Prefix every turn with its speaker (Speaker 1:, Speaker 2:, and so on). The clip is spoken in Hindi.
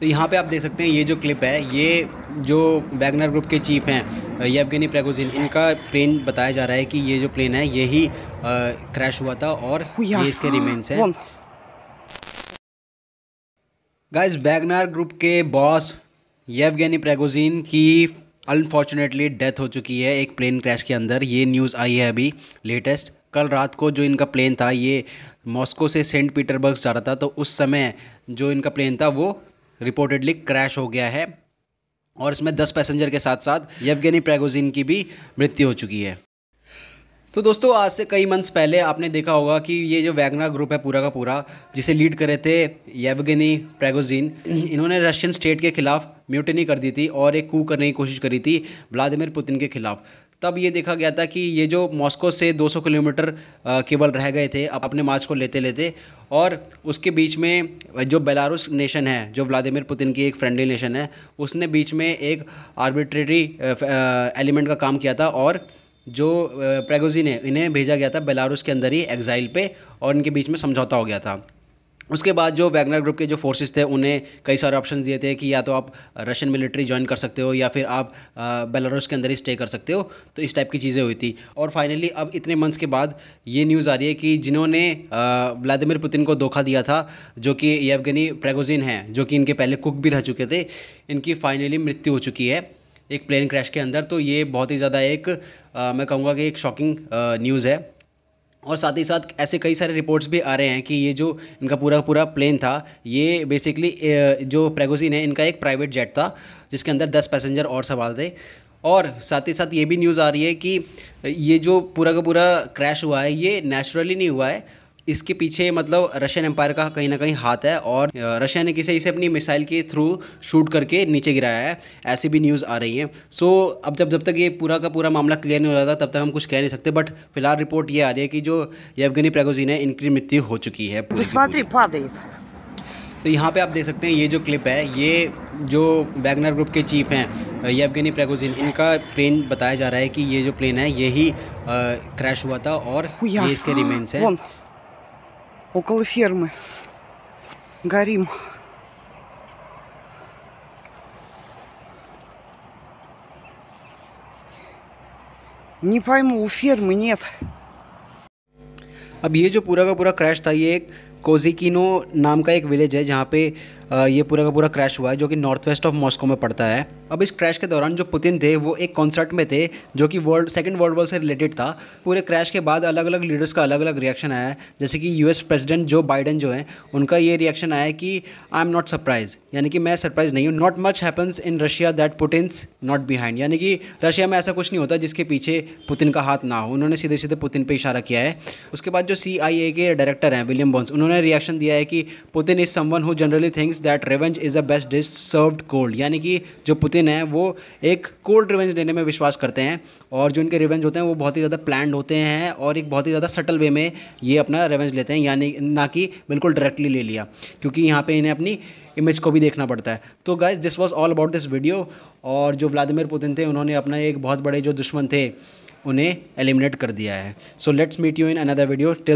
Speaker 1: तो यहाँ पे आप देख सकते हैं ये जो क्लिप है ये जो वैगनर ग्रुप के चीफ हैं येवगनी प्रेगोजिन इनका प्लेन बताया जा रहा है कि ये जो प्लेन है ये ही क्रैश हुआ था और ये इसके रिमेन्स हैं गाइस वैगनर ग्रुप के बॉस येवगनी प्रेगोजिन की अनफॉर्चुनेटली डेथ हो चुकी है एक प्लेन क्रैश के अंदर ये न्यूज़ आई है अभी लेटेस्ट कल रात को जो इनका प्लेन था ये मॉस्को से सेंट पीटरबर्ग जा रहा था तो उस समय जो इनका प्लेन था वो रिपोर्टेडली क्रैश हो गया है और इसमें दस पैसेंजर के साथ साथ यवगेनी प्रेगोजिन की भी मृत्यु हो चुकी है तो दोस्तों आज से कई मंथ्स पहले आपने देखा होगा कि ये जो वैगना ग्रुप है पूरा का पूरा जिसे लीड करे थे येवगनी प्रेगोजिन इन्होंने रशियन स्टेट के खिलाफ म्यूटनी कर दी थी और एक कू करने की कोशिश करी थी व्लादिमिर पुतिन के खिलाफ तब ये देखा गया था कि ये जो मॉस्को से 200 किलोमीटर केवल रह गए थे अपने मार्च को लेते लेते और उसके बीच में जो बेलारूस नेशन है जो व्लादिमीर पुतिन की एक फ्रेंडली नेशन है उसने बीच में एक आर्बिट्रेरी एलिमेंट का काम किया था और जो प्रेगोजी ने इन्हें भेजा गया था बेलारूस के अंदर ही एग्ज़ाइल पे और इनके बीच में समझौता हो गया था उसके बाद जो वैगनर ग्रुप के जो फोर्सेस थे उन्हें कई सारे ऑप्शन दिए थे कि या तो आप रशियन मिलिट्री ज्वाइन कर सकते हो या फिर आप बेलारूस के अंदर ही स्टे कर सकते हो तो इस टाइप की चीज़ें हुई थी और फाइनली अब इतने मंथ्स के बाद ये न्यूज़ आ रही है कि जिन्होंने व्लादिमिर पुतिन को धोखा दिया था जो कि येवगनी प्रेगोजिन है जो कि इनके पहले कुक भी रह चुके थे इनकी फाइनली मृत्यु हो चुकी है एक प्लेन क्रैश के अंदर तो ये बहुत ही ज़्यादा एक आ, मैं कहूँगा कि एक शॉकिंग न्यूज़ है और साथ ही साथ ऐसे कई सारे रिपोर्ट्स भी आ रहे हैं कि ये जो इनका पूरा पूरा प्लेन था ये बेसिकली जो प्रेगोजिन है इनका एक प्राइवेट जेट था जिसके अंदर दस पैसेंजर और सवाल थे और साथ ही साथ ये भी न्यूज़ आ रही है कि ये जो पूरा का पूरा क्रैश हुआ है ये नेचुरली नहीं हुआ है इसके पीछे मतलब रशियन एम्पायर का कहीं ना कहीं हाथ है और रशिया ने किसे इसे अपनी मिसाइल के थ्रू शूट करके नीचे गिराया है ऐसी भी न्यूज़ आ रही है सो so, अब जब जब तक ये पूरा का पूरा मामला क्लियर नहीं हो जाता तब तक हम कुछ कह नहीं सकते बट फिलहाल रिपोर्ट ये आ रही है कि जो यवगनी प्रेगोजीन है इनकी मृत्यु हो चुकी है तो यहाँ पे आप देख सकते हैं ये जो क्लिप है ये जो वैगनर ग्रुप के चीफ हैं येवगनी प्रेगोजिन इनका प्लेन बताया जा रहा है कि ये जो प्लेन है यही क्रैश हुआ था और ये इसके रिमेंस हैं около фермы. Горим. Не пойму, у фермы нет अब ये जो पूरा का पूरा कोजिकिनो नाम का एक विलेज है जहाँ पे ये पूरा का पूरा क्रैश हुआ है जो कि नॉर्थ वेस्ट ऑफ मॉस्को में पड़ता है अब इस क्रैश के दौरान जो पुतिन थे वो एक कॉन्सर्ट में थे जो कि वर्ल्ड सेकेंड वर्ल्ड वॉर से रिलेटेड था पूरे क्रैश के बाद अलग अलग लीडर्स का अलग अलग रिएक्शन आया है जैसे कि यूएस प्रेसिडेंट जो बाइडन जो है उनका ये रिएक्शन आया कि आई एम नॉट सरप्राइज यानी कि मैं सरप्राइज नहीं हूँ not much happens in Russia that Putin's not behind यानी कि रशिया में ऐसा कुछ नहीं होता जिसके पीछे पुतिन का हाथ ना हो उन्होंने सीधे सीधे पुतिन पर इशारा किया है उसके बाद जो सी के डायरेक्टर हैं विलियम बॉन्स उन्होंने उन्होंने रिएक्शन दिया है कि Putin is someone who generally things that revenge is a best dish served cold यानी कि जो पुतिन है वो एक कोल्ड रिवेंज लेने में विश्वास करते हैं और जो इनके रिवेंज होते हैं वो बहुत ही ज़्यादा प्लान होते हैं और एक बहुत ही ज़्यादा सटल वे में ये अपना रिवेंज लेते हैं यानी ना कि बिल्कुल डायरेक्टली ले लिया क्योंकि यहाँ पर इन्हें अपनी इमेज को भी देखना पड़ता है तो guys this was all about this video और जो व्लादिमिर पुतिन थे उन्होंने अपना एक बहुत बड़े जो दुश्मन थे उन्हें एलिमिनेट कर दिया है so let's meet you in another video till